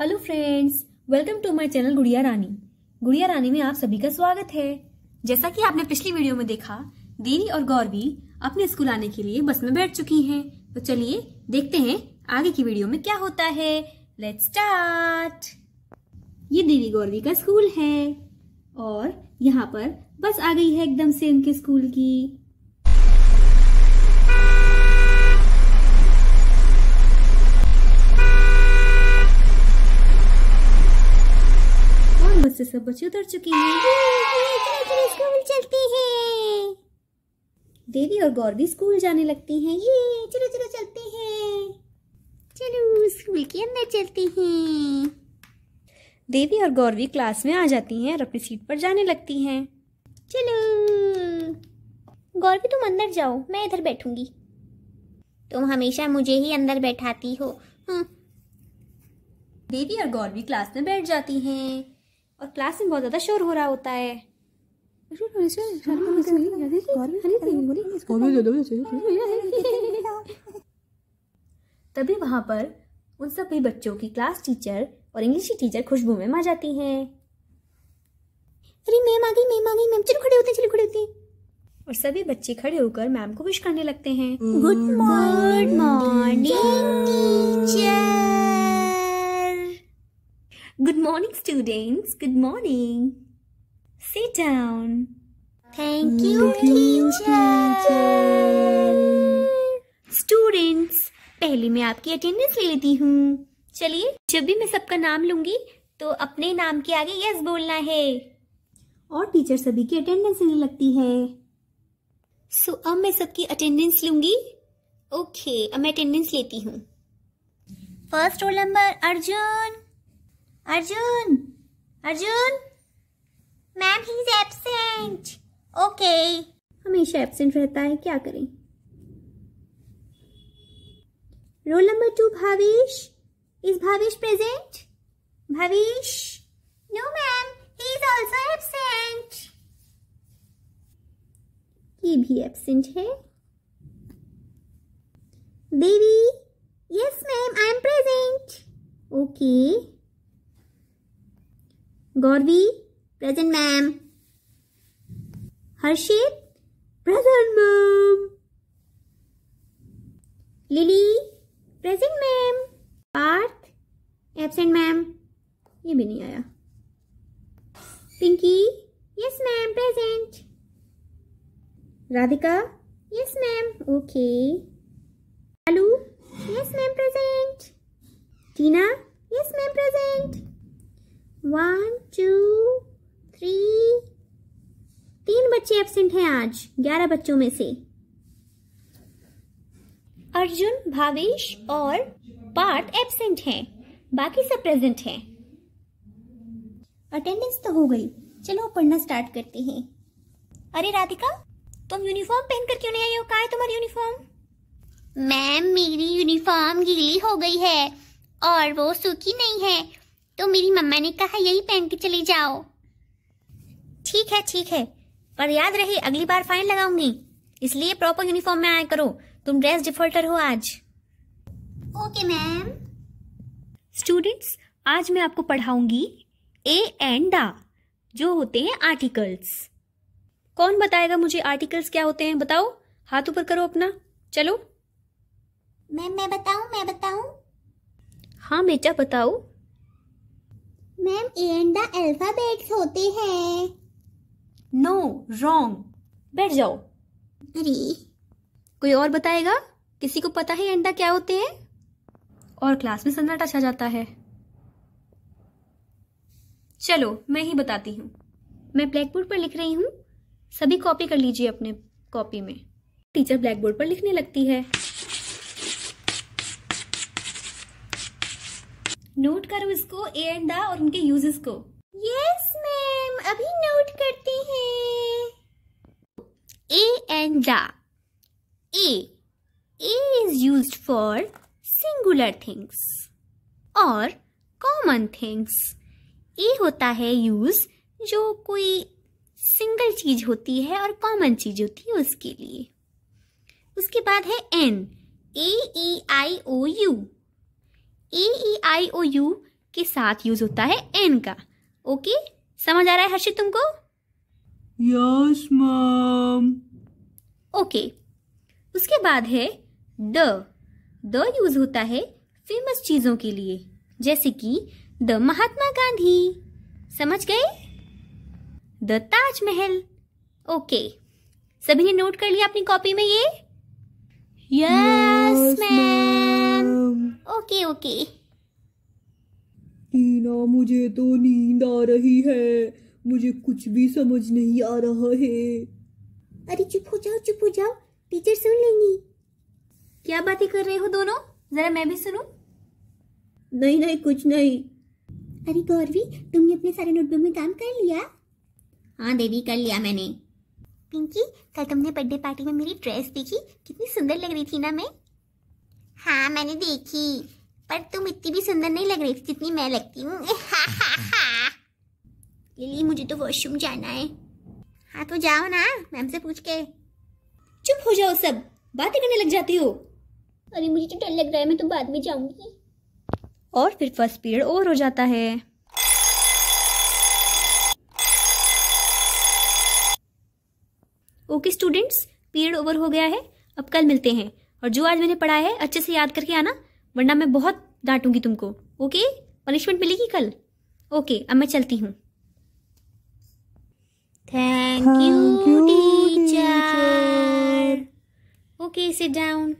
Hello friends welcome to my channel Gudiya Rani गुड़िया रानी में आप सभी का स्वागत है जैसा कि आपने पिछली वीडियो में देखा देवी और गौरवी अपने स्कूल आने के लिए बस में बैठ चुकी हैं तो चलिए देखते हैं आगे की वीडियो में क्या होता है लेट्स स्टार्ट ये देवी गौरवी का स्कूल है और यहाँ पर बस आ गई है एकदम से उनके स्कूल की से सब बच्चे उतर चुके हैं हाँ, स्कूल चलते हैं देवी और गौर भी स्कूल जाने लगती हैं ये चलो चलो चलते हैं चलो स्कूल के अंदर चलते हैं देवी और गौरवी क्लास में आ जाती हैं और अपनी सीट पर जाने लगती हैं चलो गौरवी तुम अंदर जाओ मैं इधर बैठूंगी तुम हमेशा मुझे ही अंदर बैठाती हो हाँ। देवी और गौरवी क्लास में बैठ जाती हैं और क्लास में बहुत ज़्यादा शोर हो रहा होता है तभी वहां पर उन सभी बच्चों की क्लास टीचर और इंग्लिश टीचर खुशबू मैम आ जाती हैं अरे मैम आ गई मैम आ गई मैम चलो खड़े होते चलो खड़े होते और सभी बच्चे खड़े होकर मैम को विश करने लगते हैं good morning teacher Good morning, students. Good morning. Sit down. Thank mm, you, teacher. Students, पहले मैं आपकी अटेंडेंस ले लेती हूँ चलिए जब भी मैं सबका नाम लूंगी तो अपने नाम के आगे यस बोलना है और टीचर सभी की अटेंडेंस लेने लगती है सो so, अब मैं सबकी अटेंडेंस लूंगी ओके okay, अब मैं अटेंडेंस लेती हूँ first roll number Arjun Arjun! Arjun! Ma'am he is absent okay हमेशा एबसेंट रहता है क्या करें roll number two Bhavesh is Bhavesh present Bhavesh no ma'am he is also absent ये भी एबसेंट है Devi yes ma'am I am present okay Gauravi present ma'am Harshit present ma'am Lily present ma'am Parth absent ma'am ये भी नहीं आया Pinky yes ma'am present Radhika yes ma'am okay yes ma'am present Tina yes ma'am present one two three तीन बच्चे absent हैं आज ग्यारह बच्चों में से अर्जुन भावेश और पार्थ एबसेंट हैं बाकी सब प्रेजेंट हैं अटेंडेंस तो हो गई चलो पढ़ना स्टार्ट करते हैं अरे राधिका तुम यूनिफॉर्म पहनकर क्यों नहीं आई हो कहा है तुम्हारी यूनिफॉर्म मैम मेरी यूनिफॉर्म गीली हो गई है और वो सूखी नहीं है तो मेरी मम्मा ने कहा यही पहन के चली जाओ ठीक है ठीक है पर याद रहे अगली बार फाइन लगाऊंगी इसलिए प्रॉपर यूनिफॉर्म में आया करो तुम ड्रेस डिफॉल्टर हो आज ओके मैम स्टूडेंट्स आज मैं आपको पढ़ाऊंगी ए एंड दा जो होते हैं आर्टिकल्स कौन बताएगा मुझे आर्टिकल्स क्या होते हैं बताओ हाथ ऊपर करो अपना चलो मैम मैं बताऊं मैं बताऊं हाँ बेटा बताओ ma'am A and the alphabets होते हैं नो रॉन्ग बैठ जाओ अरे कोई और बताएगा किसी को पता है अंडा क्या होते हैं और क्लास में सन्नाटा छा जाता है चलो मैं ही बताती हूँ मैं ब्लैक बोर्ड पर लिख रही हूँ सभी कॉपी कर लीजिए अपने कॉपी में टीचर ब्लैक बोर्ड पर लिखने लगती है नोट करो इसको ए एंड द और उनके यूजेस को यस मैम अभी नोट करते हैं A and the A is use for singular things और कॉमन थिंग्स ए होता है यूज जो कोई सिंगल चीज होती है और कॉमन चीज होती है उसके लिए उसके बाद है an A I O U A E I O U के साथ यूज होता है एन का ओके समझ आ रहा है हर्षित तुमको यस मैम ओके उसके बाद है द द यूज होता है फेमस चीजों के लिए जैसे कि द महात्मा गांधी समझ गए द ताजमहल ओके सभी ने नोट कर लिया अपनी कॉपी में ये yes yeah. Okay okay Tina मुझे तो नींद आ रही है मुझे कुछ भी समझ नहीं आ रहा है अरे चुप हो जाओ चुप हो जाओ टीचर सुन लेंगी क्या बातें कर रहे हो दोनों जरा मैं भी सुनूं नहीं नहीं कुछ नहीं अरे गौरवी तुमने अपने सारे नोटबुक में काम कर लिया हाँ देवी कर लिया मैंने पिंकी कल तुमने बर्थडे पार्टी में मेरी ड्रेस देखी कितनी सुंदर लग रही थी ना मैं हाँ मैंने देखी पर तुम इतनी भी सुंदर नहीं लग रही थी जितनी मैं लगती हूँ लिली मुझे तो वॉशरूम जाना है हाँ तो जाओ ना मैम से पूछ के चुप हो जाओ सब बातें करने लग जाती हो अरे मुझे तो डर लग रहा है मैं तो बाद में जाऊंगी और फिर फर्स्ट पीरियड ओवर हो जाता है ओके स्टूडेंट्स पीरियड ओवर हो गया है अब कल मिलते हैं और जो आज मैंने पढ़ा है अच्छे से याद करके आना वरना मैं बहुत डांटूंगी तुमको ओके पनिशमेंट मिलेगी कल ओके अब मैं चलती हूँ thank you teacher okay sit down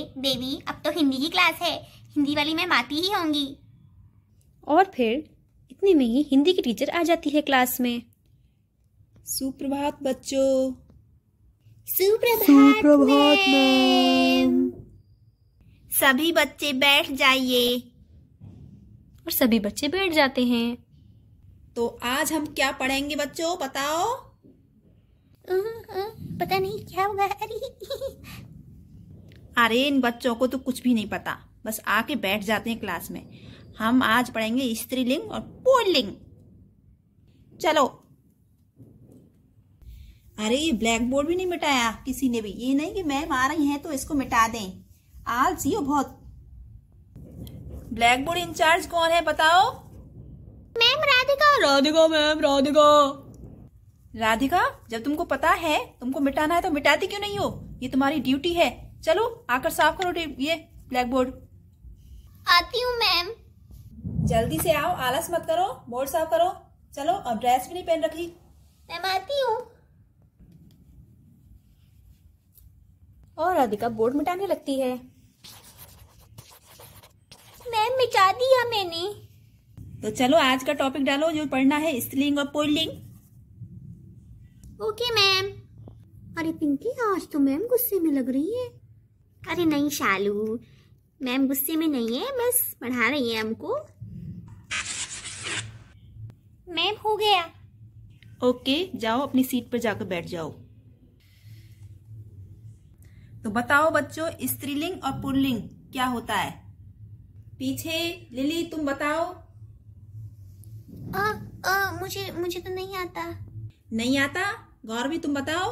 Devi अब तो हिंदी की क्लास है हिंदी वाली मैं माती ही होंगी और फिर इतने में ही हिंदी की टीचर आ जाती है क्लास में सुप्रभात बच्चों सुप्रभात मैम सभी बच्चे बैठ जाइए और सभी बच्चे बैठ जाते हैं तो आज हम क्या पढ़ेंगे बच्चों बताओ पता नहीं क्या होगा अरे अरे इन बच्चों को तो कुछ भी नहीं पता बस आके बैठ जाते हैं क्लास में हम आज पढ़ेंगे स्त्रीलिंग और पुल्लिंग चलो अरे ये ब्लैक बोर्ड भी नहीं मिटाया किसी ने भी ये नहीं कि मैम आ रही हैं तो इसको मिटा दें आलसी हो बहुत ब्लैक बोर्ड इंचार्ज कौन है बताओ मैम राधिका राधिका मैम राधिका राधिका जब तुमको पता है तुमको मिटाना है तो मिटाती क्यों नहीं हो ये तुम्हारी ड्यूटी है चलो आकर साफ करो ये ब्लैक बोर्ड आती हूँ मैम जल्दी से आओ आलस मत करो बोर्ड साफ करो चलो और ड्रेस भी नहीं पहन रखी मैम आती हूँ और राधिका बोर्ड मिटाने लगती है मैम मिटा दिया मैंने तो चलो आज का टॉपिक डालो जो पढ़ना है स्त्रीलिंग और पुल्लिंग ओके मैम अरे पिंकी आज तो मैम गुस्से में लग रही है अरे नहीं शालू मैम गुस्से में नहीं है बस पढ़ा रही है हमको मैम हो गया ओके जाओ अपनी सीट पर जाकर बैठ जाओ तो बताओ बच्चों स्त्रीलिंग और पुल्लिंग क्या होता है पीछे लिली तुम बताओ आ, आ, मुझे मुझे तो नहीं आता नहीं आता गौरवी तुम बताओ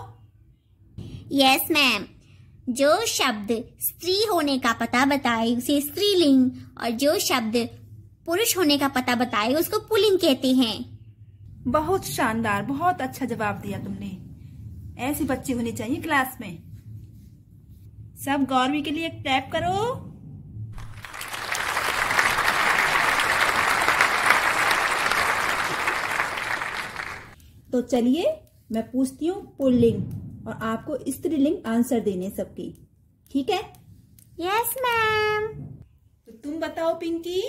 यस मैम जो शब्द स्त्री होने का पता बताए उसे स्त्रीलिंग और जो शब्द पुरुष होने का पता बताए उसको पुलिंग कहते हैं बहुत शानदार बहुत अच्छा जवाब दिया तुमने ऐसे बच्चे होने चाहिए क्लास में सब गौरवी के लिए क्लैप करो तो चलिए मैं पूछती हूँ पुल्लिंग और आपको स्त्रीलिंग आंसर देने सबकी ठीक है यस मैम तो तुम बताओ पिंकी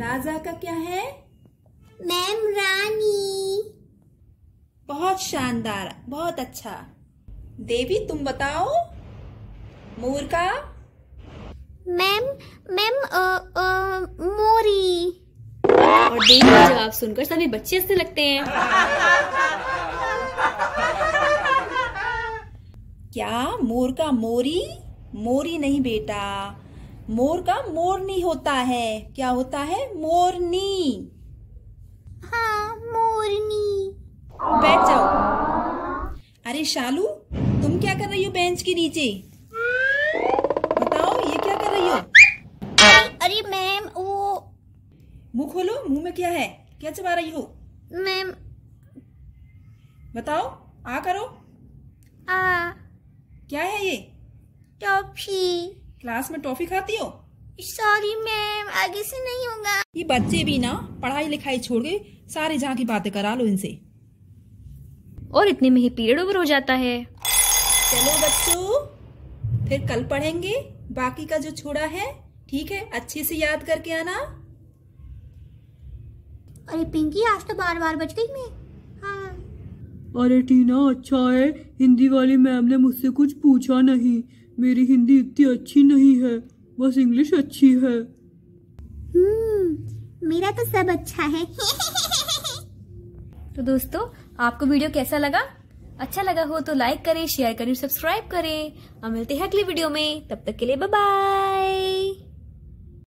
राजा का क्या है मैम रानी बहुत शानदार बहुत अच्छा देवी तुम बताओ मोर का मैम मैम मोरी और देवी जवाब सुनकर सभी बच्चे ऐसे लगते हैं क्या मोर का मोरी मोरी नहीं बेटा मोर का मोरनी होता है क्या होता है मोरनी हाँ मोरनी बैठ जाओ अरे शालू तुम क्या कर रही हो बेंच के नीचे बताओ ये क्या कर रही हो अरे मैम वो मुंह खोलो मुंह में क्या है क्या चबा रही हो मैम बताओ आ करो आ क्या है ये टॉफी क्लास में टॉफी खाती हो सॉरी मैम आगे से नहीं होगा ये बच्चे भी ना पढ़ाई लिखाई छोड़ के सारे जहाँ की बातें करा लो इनसे और इतने में ही पीरियड ओवर हो जाता है चलो बच्चों फिर कल पढ़ेंगे बाकी का जो छोड़ा है ठीक है अच्छे से याद करके आना अरे पिंकी आज तो बार बार बच गई मैं हाँ। अरे टीना अच्छा है हिंदी वाली मैम ने मुझसे कुछ पूछा नहीं मेरी हिंदी इतनी अच्छी नहीं है बस इंग्लिश अच्छी है हम्म, मेरा तो सब अच्छा है तो दोस्तों आपको वीडियो कैसा लगा अच्छा लगा हो तो लाइक करें शेयर करें सब्सक्राइब करें और मिलते हैं अगली वीडियो में तब तक के लिए बाय